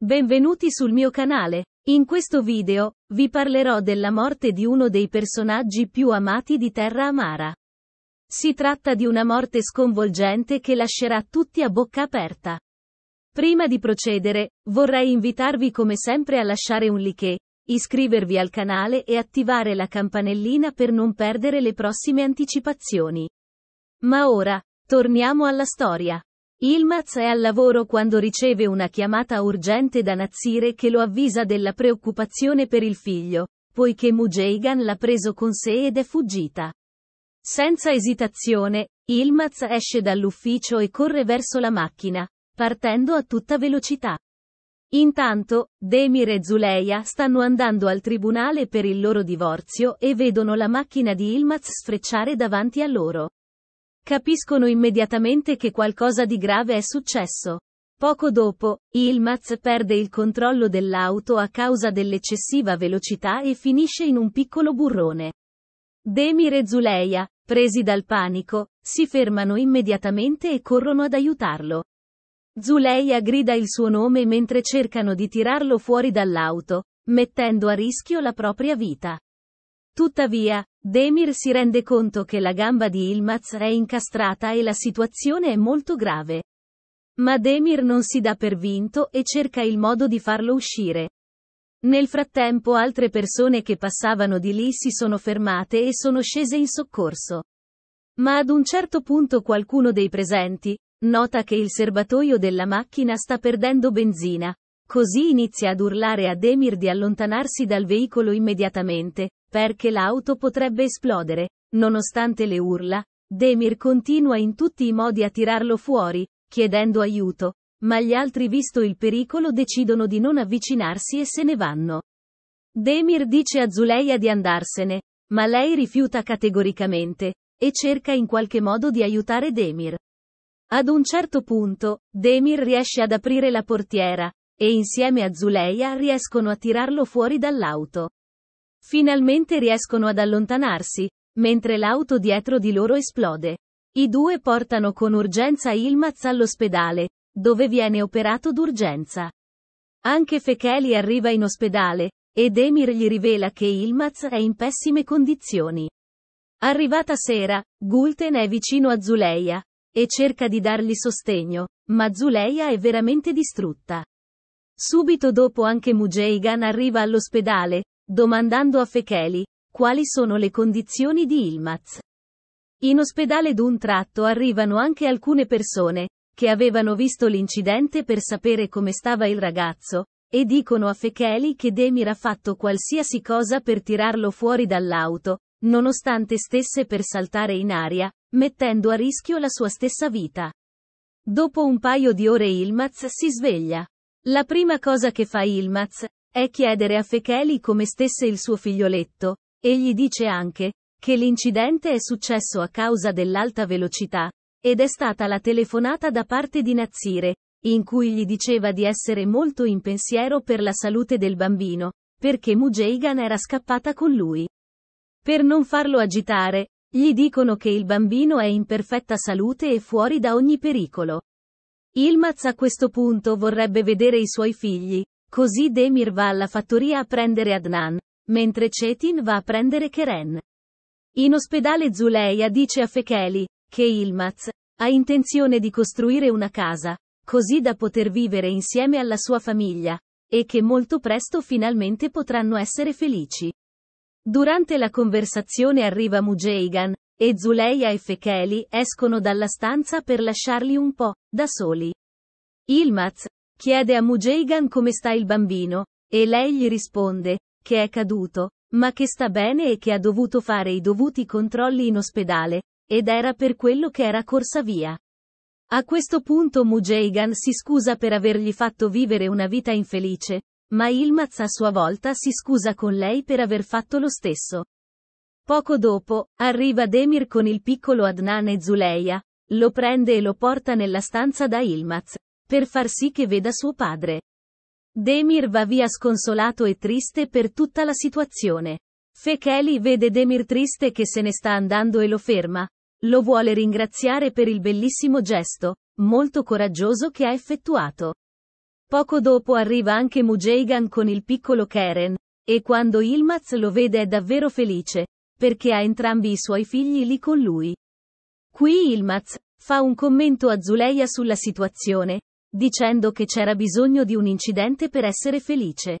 Benvenuti sul mio canale. In questo video, vi parlerò della morte di uno dei personaggi più amati di Terra Amara. Si tratta di una morte sconvolgente che lascerà tutti a bocca aperta. Prima di procedere, vorrei invitarvi come sempre a lasciare un like, iscrivervi al canale e attivare la campanellina per non perdere le prossime anticipazioni. Ma ora, torniamo alla storia. Ilmaz è al lavoro quando riceve una chiamata urgente da Nazire che lo avvisa della preoccupazione per il figlio, poiché Mujeigan l'ha preso con sé ed è fuggita. Senza esitazione, Ilmaz esce dall'ufficio e corre verso la macchina, partendo a tutta velocità. Intanto, Demir e Zuleia stanno andando al tribunale per il loro divorzio e vedono la macchina di Ilmaz sfrecciare davanti a loro. Capiscono immediatamente che qualcosa di grave è successo. Poco dopo, Ilmaz perde il controllo dell'auto a causa dell'eccessiva velocità e finisce in un piccolo burrone. Demir e Zuleia, presi dal panico, si fermano immediatamente e corrono ad aiutarlo. Zuleia grida il suo nome mentre cercano di tirarlo fuori dall'auto, mettendo a rischio la propria vita. Tuttavia, Demir si rende conto che la gamba di Ilmaz è incastrata e la situazione è molto grave. Ma Demir non si dà per vinto e cerca il modo di farlo uscire. Nel frattempo altre persone che passavano di lì si sono fermate e sono scese in soccorso. Ma ad un certo punto qualcuno dei presenti nota che il serbatoio della macchina sta perdendo benzina, così inizia ad urlare a Demir di allontanarsi dal veicolo immediatamente, perché l'auto potrebbe esplodere. Nonostante le urla, Demir continua in tutti i modi a tirarlo fuori, chiedendo aiuto, ma gli altri visto il pericolo decidono di non avvicinarsi e se ne vanno. Demir dice a Zuleia di andarsene, ma lei rifiuta categoricamente, e cerca in qualche modo di aiutare Demir. Ad un certo punto, Demir riesce ad aprire la portiera, e insieme a Zuleia riescono a tirarlo fuori dall'auto. Finalmente riescono ad allontanarsi, mentre l'auto dietro di loro esplode. I due portano con urgenza Ilmaz all'ospedale, dove viene operato d'urgenza. Anche Fekeli arriva in ospedale, ed Emir gli rivela che Ilmaz è in pessime condizioni. Arrivata sera, Gulten è vicino a Zuleia, e cerca di dargli sostegno, ma Zuleia è veramente distrutta. Subito dopo anche Mujeigan arriva all'ospedale, domandando a Fecheli quali sono le condizioni di Ilmaz. In ospedale d'un tratto arrivano anche alcune persone che avevano visto l'incidente per sapere come stava il ragazzo, e dicono a Fecheli che Demir ha fatto qualsiasi cosa per tirarlo fuori dall'auto, nonostante stesse per saltare in aria, mettendo a rischio la sua stessa vita. Dopo un paio di ore Ilmaz si sveglia. La prima cosa che fa Ilmaz è chiedere a Fecheli come stesse il suo figlioletto, e gli dice anche, che l'incidente è successo a causa dell'alta velocità, ed è stata la telefonata da parte di Nazire, in cui gli diceva di essere molto in pensiero per la salute del bambino, perché Mujeigan era scappata con lui. Per non farlo agitare, gli dicono che il bambino è in perfetta salute e fuori da ogni pericolo. Ilmaz a questo punto vorrebbe vedere i suoi figli, Così Demir va alla fattoria a prendere Adnan, mentre Cetin va a prendere Keren. In ospedale Zuleia dice a Fekeli, che Ilmaz, ha intenzione di costruire una casa, così da poter vivere insieme alla sua famiglia, e che molto presto finalmente potranno essere felici. Durante la conversazione arriva Mujeigan, e Zuleia e Fekeli escono dalla stanza per lasciarli un po', da soli. Ilmaz, Chiede a Mujeigan come sta il bambino, e lei gli risponde, che è caduto, ma che sta bene e che ha dovuto fare i dovuti controlli in ospedale, ed era per quello che era corsa via. A questo punto Mujeigan si scusa per avergli fatto vivere una vita infelice, ma Ilmaz a sua volta si scusa con lei per aver fatto lo stesso. Poco dopo, arriva Demir con il piccolo Adnan e Zuleia, lo prende e lo porta nella stanza da Ilmaz, per far sì che veda suo padre. Demir va via sconsolato e triste per tutta la situazione. Fekeli vede Demir triste che se ne sta andando e lo ferma. Lo vuole ringraziare per il bellissimo gesto, molto coraggioso che ha effettuato. Poco dopo arriva anche Mujeigan con il piccolo Keren, e quando Ilmaz lo vede è davvero felice, perché ha entrambi i suoi figli lì con lui. Qui Ilmaz fa un commento a Zuleia sulla situazione, dicendo che c'era bisogno di un incidente per essere felice.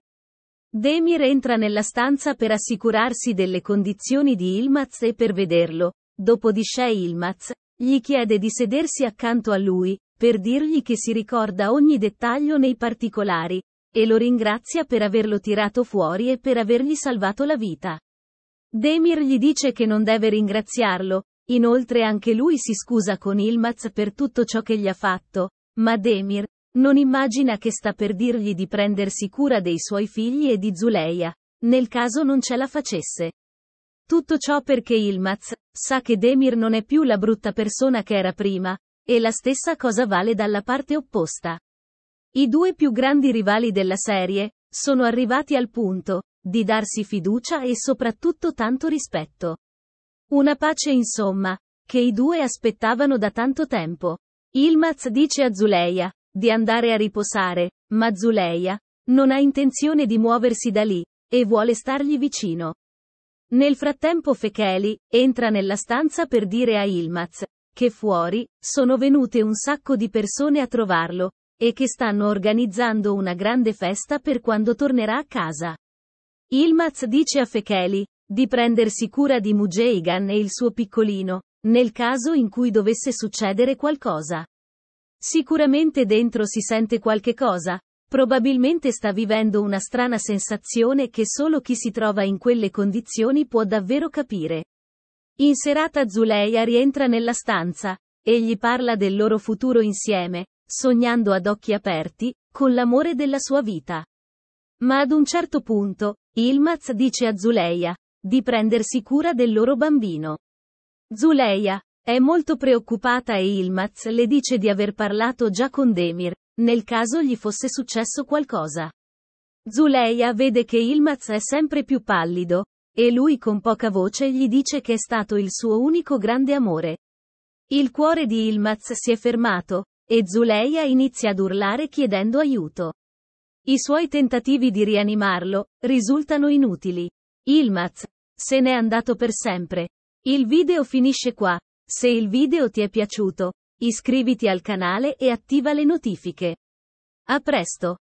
Demir entra nella stanza per assicurarsi delle condizioni di Ilmaz e per vederlo. Dopodiché Ilmaz gli chiede di sedersi accanto a lui, per dirgli che si ricorda ogni dettaglio nei particolari, e lo ringrazia per averlo tirato fuori e per avergli salvato la vita. Demir gli dice che non deve ringraziarlo, inoltre anche lui si scusa con Ilmaz per tutto ciò che gli ha fatto, ma Demir non immagina che sta per dirgli di prendersi cura dei suoi figli e di Zuleia, nel caso non ce la facesse. Tutto ciò perché Ilmaz sa che Demir non è più la brutta persona che era prima, e la stessa cosa vale dalla parte opposta. I due più grandi rivali della serie sono arrivati al punto di darsi fiducia e soprattutto tanto rispetto. Una pace insomma, che i due aspettavano da tanto tempo. Ilmaz dice a Zuleia di andare a riposare, ma Zuleia non ha intenzione di muoversi da lì e vuole stargli vicino. Nel frattempo Fecheli entra nella stanza per dire a Ilmaz che fuori sono venute un sacco di persone a trovarlo e che stanno organizzando una grande festa per quando tornerà a casa. Ilmaz dice a Fecheli di prendersi cura di Mujeigan e il suo piccolino, nel caso in cui dovesse succedere qualcosa. Sicuramente dentro si sente qualche cosa, probabilmente sta vivendo una strana sensazione che solo chi si trova in quelle condizioni può davvero capire. In serata Zuleia rientra nella stanza, e gli parla del loro futuro insieme, sognando ad occhi aperti, con l'amore della sua vita. Ma ad un certo punto, Ilmaz dice a Zuleia, di prendersi cura del loro bambino. Zuleia è molto preoccupata e Ilmaz le dice di aver parlato già con Demir, nel caso gli fosse successo qualcosa. Zuleia vede che Ilmaz è sempre più pallido, e lui con poca voce gli dice che è stato il suo unico grande amore. Il cuore di Ilmaz si è fermato, e Zuleia inizia ad urlare chiedendo aiuto. I suoi tentativi di rianimarlo risultano inutili. Ilmaz se n'è andato per sempre, il video finisce qua. Se il video ti è piaciuto, iscriviti al canale e attiva le notifiche. A presto!